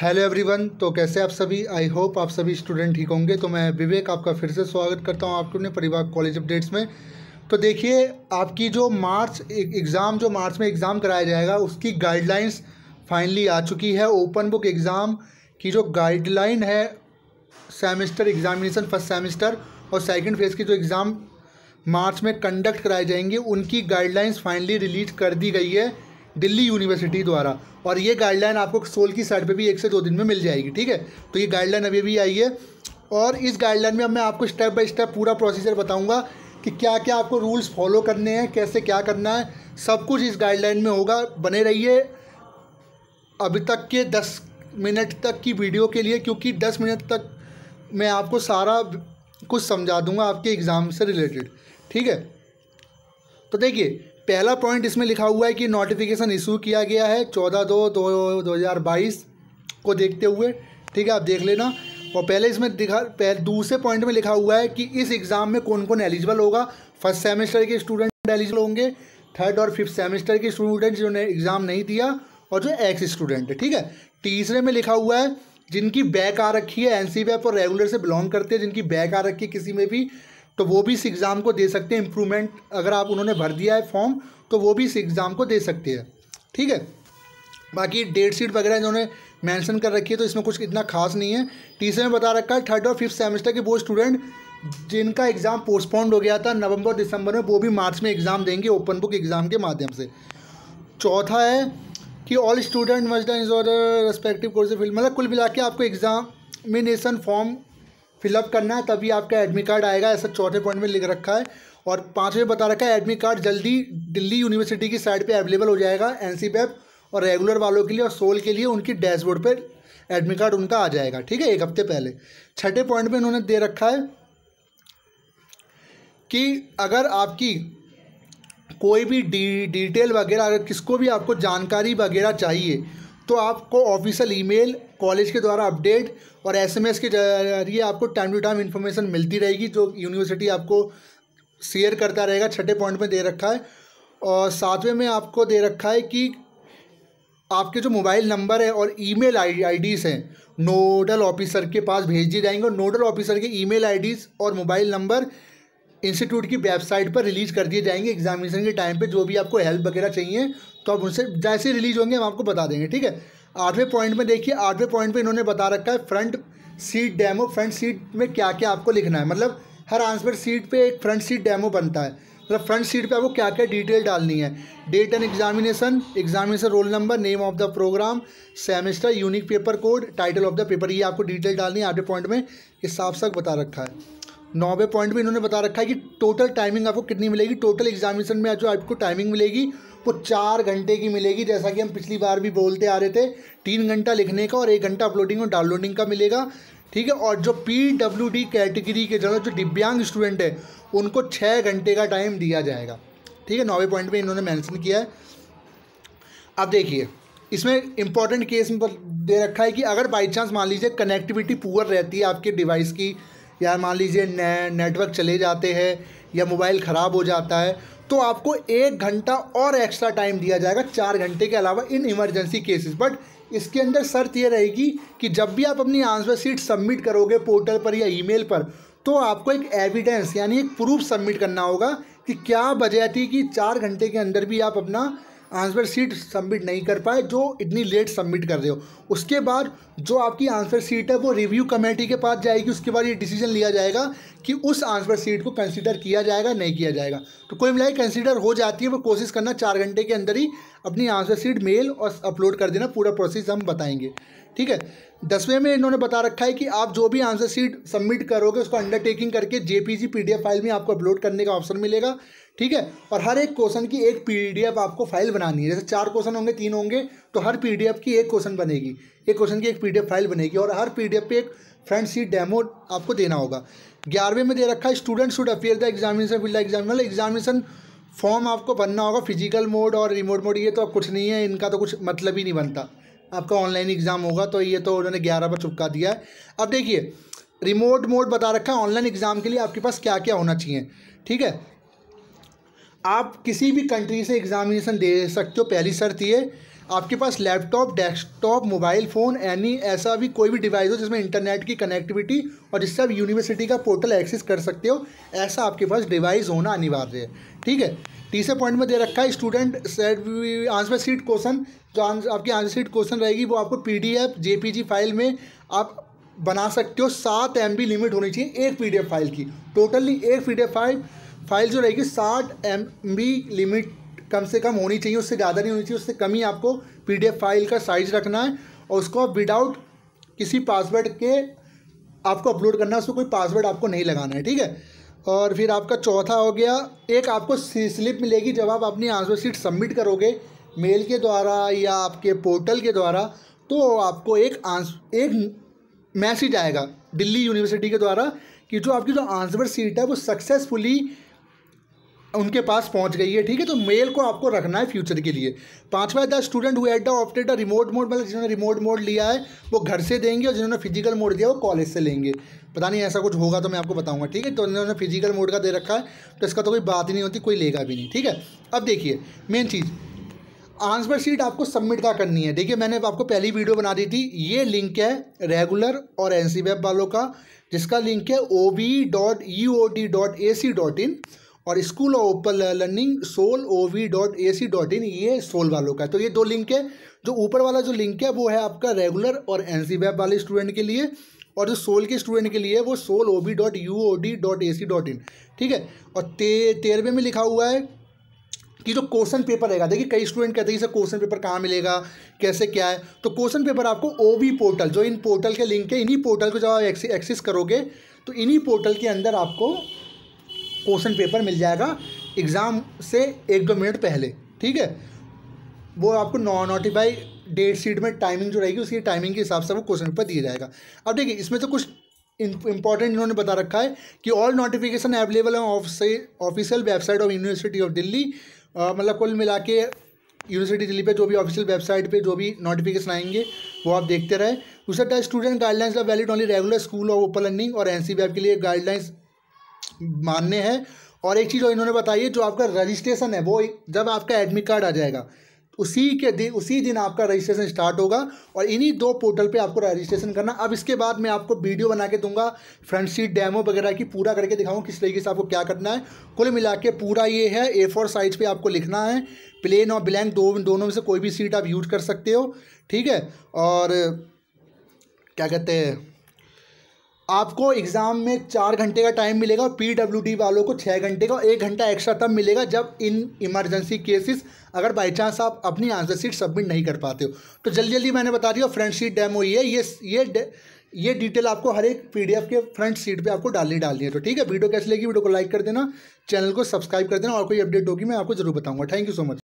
hello everyone तो कैसे आप सभी आई होप आप सभी स्टूडेंट ठीक होंगे तो मैं विवेक आपका फिर से स्वागत करता हूं आप टू ने परिवार कॉलेज अपडेट्स में तो देखिए आपकी जो मार्च एग्ज़ाम जो मार्च में एग्ज़ाम कराया जाएगा उसकी गाइडलाइंस फाइनली आ चुकी है ओपन बुक एग्ज़ाम की जो गाइडलाइन है सेमिस्टर एग्ज़ामिनेशन फर्स्ट सेमिस्टर और सेकेंड फेज़ की जो एग्ज़ाम मार्च में कंडक्ट कराए जाएंगे उनकी गाइडलाइंस फाइनली रिलीज कर दी गई है दिल्ली यूनिवर्सिटी द्वारा और ये गाइडलाइन आपको सोल की साइड पे भी एक से दो दिन में मिल जाएगी ठीक है तो ये गाइडलाइन अभी भी आई है और इस गाइडलाइन में अब मैं आपको स्टेप बाय स्टेप पूरा प्रोसीजर बताऊँगा कि क्या क्या आपको रूल्स फॉलो करने हैं कैसे क्या करना है सब कुछ इस गाइडलाइन में होगा बने रहिए अभी तक के दस मिनट तक की वीडियो के लिए क्योंकि दस मिनट तक मैं आपको सारा कुछ समझा दूंगा आपके एग्ज़ाम से रिलेटेड ठीक है तो देखिए पहला पॉइंट इसमें लिखा हुआ है कि नोटिफिकेशन इशू किया गया है चौदह दो दो हज़ार बाईस को देखते हुए ठीक है आप देख लेना और पहले इसमें दिखा पहले दूसरे पॉइंट में लिखा हुआ है कि इस एग्ज़ाम में कौन कौन एलिजिबल होगा फर्स्ट सेमेस्टर के स्टूडेंट एलिजिबल होंगे थर्ड और फिफ्थ सेमेस्टर के स्टूडेंट जिन्होंने एग्ज़ाम नहीं दिया और जो एक्स स्टूडेंट है ठीक है तीसरे में लिखा हुआ है जिनकी बैक आ रखी है एन सी और रेगुलर से बिलोंग करते हैं जिनकी बैक आ रखी है किसी में भी तो वो भी इस एग्ज़ाम को दे सकते हैं इम्प्रूवमेंट अगर आप उन्होंने भर दिया है फॉर्म तो वो भी इस एग्ज़ाम को दे सकते हैं ठीक है बाकी डेट शीट वगैरह इन्होंने मेंशन कर रखी है तो इसमें कुछ इतना खास नहीं है टीचर में बता रखा है थर्ड और फिफ्थ सेमेस्टर के वो स्टूडेंट जिनका एग्ज़ाम पोस्टपोन्ड हो गया था नवंबर दिसंबर में वो भी मार्च में एग्ज़ाम देंगे ओपन बुक एग्ज़ाम के माध्यम से चौथा है कि ऑल स्टूडेंट मजदा इज और रेस्पेक्टिव कोर्स फिल्म मतलब कुल मिला के आपको एग्जामिनेशन फॉर्म फिलअप करना है तभी आपका एडमिट कार्ड आएगा ऐसा चौथे पॉइंट में लिख रखा है और पाँचवें बता रखा है एडमिट कार्ड जल्दी दिल्ली यूनिवर्सिटी की साइड पर अवेलेबल हो जाएगा एन e और रेगुलर वालों के लिए और सोल के लिए उनकी डैशबोर्ड पर एडमिट कार्ड उनका आ जाएगा ठीक है एक हफ्ते पहले छठे पॉइंट में उन्होंने दे रखा है कि अगर आपकी कोई भी डी डिटेल वगैरह अगर किसको भी आपको जानकारी वगैरह चाहिए तो आपको ऑफिशियल ईमेल कॉलेज के द्वारा अपडेट और एसएमएस के जरिए आपको टाइम टू टाइम इन्फॉर्मेशन मिलती रहेगी जो यूनिवर्सिटी आपको शेयर करता रहेगा छठे पॉइंट में दे रखा है और सातवें में आपको दे रखा है कि आपके जो मोबाइल नंबर है और ईमेल आईडीज़ हैं नोडल ऑफिसर के पास भेज दिए जाएंगे और नोडल ऑफिसर के ईमेल आईडीज़ और मोबाइल नंबर इंस्टीट्यूट की वेबसाइट पर रिलीज़ कर दिए जाएंगे एग्जामिनेशन के टाइम पे जो भी आपको हेल्प वगैरह चाहिए तो आप उनसे जैसे रिलीज़ होंगे हम आपको बता देंगे ठीक है आठवें पॉइंट में देखिए आठवें पॉइंट पे इन्होंने बता रखा है front sheet demo front sheet में क्या क्या आपको लिखना है मतलब हर आंसर सीट पे एक फ्रंट सीट डेमो बनता है मतलब फ्रंट सीट पे आपको क्या क्या डिटेल डालनी है date and examination examination roll number name of the programme semester unique paper code title of the paper ये आपको डिटेल डालनी है आठवें पॉइंट में ये साफ साफ बता रखा है नौवे पॉइंट में इन्होंने बता रखा है कि टोटल टाइमिंग आपको कितनी मिलेगी टोटल एग्जामिनेशन में जो आपको टाइमिंग मिलेगी वो चार घंटे की मिलेगी जैसा कि हम पिछली बार भी बोलते आ रहे थे तीन घंटा लिखने का और एक घंटा अपलोडिंग और डाउनलोडिंग का मिलेगा ठीक है और जो पी डब्ल्यू डी कैटेगरी के जो जो दिव्यांग स्टूडेंट है उनको छः घंटे का टाइम दिया जाएगा ठीक है नौवे पॉइंट में इन्होंने मैंशन किया है अब देखिए इसमें इंपॉर्टेंट केस में दे रखा है कि अगर बाई चांस मान लीजिए कनेक्टिविटी पुअर रहती है आपके डिवाइस की या मान लीजिए नेटवर्क चले जाते हैं या मोबाइल ख़राब हो जाता है तो आपको एक घंटा और एक्स्ट्रा टाइम दिया जाएगा चार घंटे के अलावा इन इमरजेंसी केसेस बट इसके अंदर शर्त यह रहेगी कि जब भी आप अपनी आंसर शीट सबमिट करोगे पोर्टल पर या ईमेल पर तो आपको एक एविडेंस यानी एक प्रूफ सबमिट करना होगा कि क्या वजह थी कि चार घंटे के अंदर भी आप अपना आंसर सीट सबमिट नहीं कर पाए जो इतनी लेट सबमिट कर रहे हो उसके बाद जो आपकी आंसर सीट है वो रिव्यू कमेटी के पास जाएगी उसके बाद ये डिसीजन लिया जाएगा कि उस आंसर सीट को कंसिडर किया जाएगा नहीं किया जाएगा तो कोई मिलाई कंसिडर हो जाती है वो कोशिश करना चार घंटे के अंदर ही अपनी आंसर सीट मेल और अपलोड कर देना पूरा प्रोसेस हम बताएंगे ठीक है दसवें में इन्होंने बता रखा है कि आप जो भी आंसर शीट सबमिट करोगे उसको अंडरटेकिंग करके जेपीजी पीडीएफ फाइल में आपको अपलोड करने का ऑप्शन मिलेगा ठीक है और हर एक क्वेश्चन की एक पीडीएफ आपको फाइल बनानी है जैसे चार क्वेश्चन होंगे तीन होंगे तो हर पीडीएफ की एक क्वेश्चन बनेगी एक क्वेश्चन की एक पी फाइल बनेगी और हर पी पे एक फ्रंट सीट डेमो आपको देना होगा ग्यारहवें में दे रखा है student should appear the examination will exam examination form आपको भरना होगा फिजिकल मोड और रिमोट मोड ये तो कुछ नहीं है इनका तो कुछ मतलब ही नहीं बनता आपका ऑनलाइन एग्ज़ाम होगा तो ये तो उन्होंने ग्यारह पर चुपका दिया है अब देखिए रिमोट मोड बता रखा है ऑनलाइन एग्ज़ाम के लिए आपके पास क्या क्या होना चाहिए ठीक है आप किसी भी कंट्री से एग्ज़ामिनेशन दे सकते हो पहली शर्त ये आपके पास laptop desktop mobile phone any ऐसा भी कोई भी डिवाइस हो जिसमें इंटरनेट की कनेक्टिविटी और जिससे आप यूनिवर्सिटी का पोर्टल एक्सेस कर सकते हो ऐसा आपके पास डिवाइस होना अनिवार्य है ठीक है तीसरे पॉइंट में दे रखा है student set answer sheet question जो आपकी आंसर सीट क्वेश्चन रहेगी वो आपको पी डी फाइल में आप बना सकते हो सात एम लिमिट होनी चाहिए एक पी फाइल की टोटली एक पी फाइल फाइल जो रहेगी साठ एम लिमिट कम से कम होनी चाहिए उससे ज़्यादा नहीं होनी चाहिए उससे कम ही आपको पी फाइल का साइज रखना है और उसको आप विदाउट किसी पासवर्ड के आपको अपलोड करना है उसको कोई पासवर्ड आपको नहीं लगाना है ठीक है और फिर आपका चौथा हो गया एक आपको स्लिप मिलेगी जब आप अपनी आंसर शीट सबमिट करोगे मेल के द्वारा या आपके पोर्टल के द्वारा तो आपको एक आंस एक मैसेज आएगा दिल्ली यूनिवर्सिटी के द्वारा कि जो आपकी जो आंसर शीट है वो सक्सेसफुली उनके पास पहुंच गई है ठीक है तो मेल को आपको रखना है फ्यूचर के लिए पांचवा दस स्टूडेंट हुए द ऑप्टेड रिमोट मोड मतलब जिन्होंने रिमोट मोड लिया है वो घर से देंगे और जिन्होंने फिजिकल मोड दिया वो कॉलेज से लेंगे पता नहीं ऐसा कुछ होगा तो मैं आपको बताऊंगा ठीक है तो उन्होंने फिजिकल मोड का दे रखा है तो इसका तो कोई बात ही नहीं होती कोई लेगा भी नहीं ठीक है अब देखिए मेन चीज़ आंसर शीट आपको सबमिट का करनी है देखिए मैंने आपको पहली वीडियो बना दी थी ये लिंक है रेगुलर और एन सी वालों का जिसका लिंक है O B dot U O T dot A C dot in और school of learning SOL O V dot A C dot in ये सोल वालों का है तो ये दो लिंक है जो ऊपर वाला जो लिंक है वो है आपका रेगुलर और एन सी वेब वाले स्टूडेंट के लिए और जो सोल के स्टूडेंट के लिए वो SOL O V dot U O D dot A C dot in ठीक है और ते तेरहवें में लिखा हुआ है कि जो क्वेश्चन पेपर रहेगा देखिए कई स्टूडेंट कहते हैं इसे क्वेश्चन पेपर कहाँ मिलेगा कैसे क्या है तो क्वेश्चन पेपर आपको ओ वी पोर्टल जो इन पोर्टल के लिंक है इन्हीं पोर्टल को जब आप एक्सेस करोगे तो इन्हीं पोर्टल के अंदर आपको क्वेश्चन पेपर मिल जाएगा एग्ज़ाम से एक दो मिनट पहले ठीक है वो आपको नॉ नोटिफाई डेट शीट में टाइमिंग जो रहेगी उसकी टाइमिंग के हिसाब से वो क्वेश्चन पेपर दिया जाएगा अब देखिए इसमें तो कुछ इंपॉर्टेंट इन्होंने बता रखा है कि ऑल नोटिफिकेशन अवेलेबल है official website of university of Delhi मतलब कुल मिला के यूनिवर्सिटी दिल्ली पे जो भी ऑफिशियल वेबसाइट पे जो भी नोटिफिकेशन आएंगे वो आप देखते रहे उस time student guidelines valid only regular school of open learning और एन के लिए गाइडलाइंस मान्य है और एक चीज़ और इन्होंने बताई है जो आपका रजिस्ट्रेशन है वो जब आपका एडमिट कार्ड आ जाएगा उसी के दिन उसी दिन आपका रजिस्ट्रेशन स्टार्ट होगा और इन्हीं दो पोर्टल पे आपको रजिस्ट्रेशन करना अब इसके बाद मैं आपको वीडियो बना के दूंगा फ्रंट सीट डेमो वगैरह की पूरा करके दिखाऊँ किस तरीके से आपको क्या करना है कुल मिला के पूरा ये है ए फोर साइज पर आपको लिखना है प्लेन और ब्लैंक दो दोनों में से कोई भी सीट आप यूज कर सकते हो ठीक है और क्या कहते हैं आपको एग्ज़ाम में चार घंटे का टाइम मिलेगा पी डब्ल्यू डी वालों को छः घंटे का एक घंटा एक्स्ट्रा तब मिलेगा जब इन इमरजेंसी केसेस अगर बाई चांस आप अपनी आंसर शीट सबमिट नहीं कर पाते हो तो जल्दी जल्दी मैंने बता दिया फ्रंट शीट डेमो ये ये ये ये डिटेल आपको हर एक पीडीएफ के फ्रंट सीट पे आपको डालनी डालनी है तो ठीक है वीडियो कैसे लगी वीडियो को लाइक कर देना चैनल को सब्सक्राइब कर देना और कोई अपडेट होगी मैं आपको जरूर बताऊंगा थैंक यू सो मच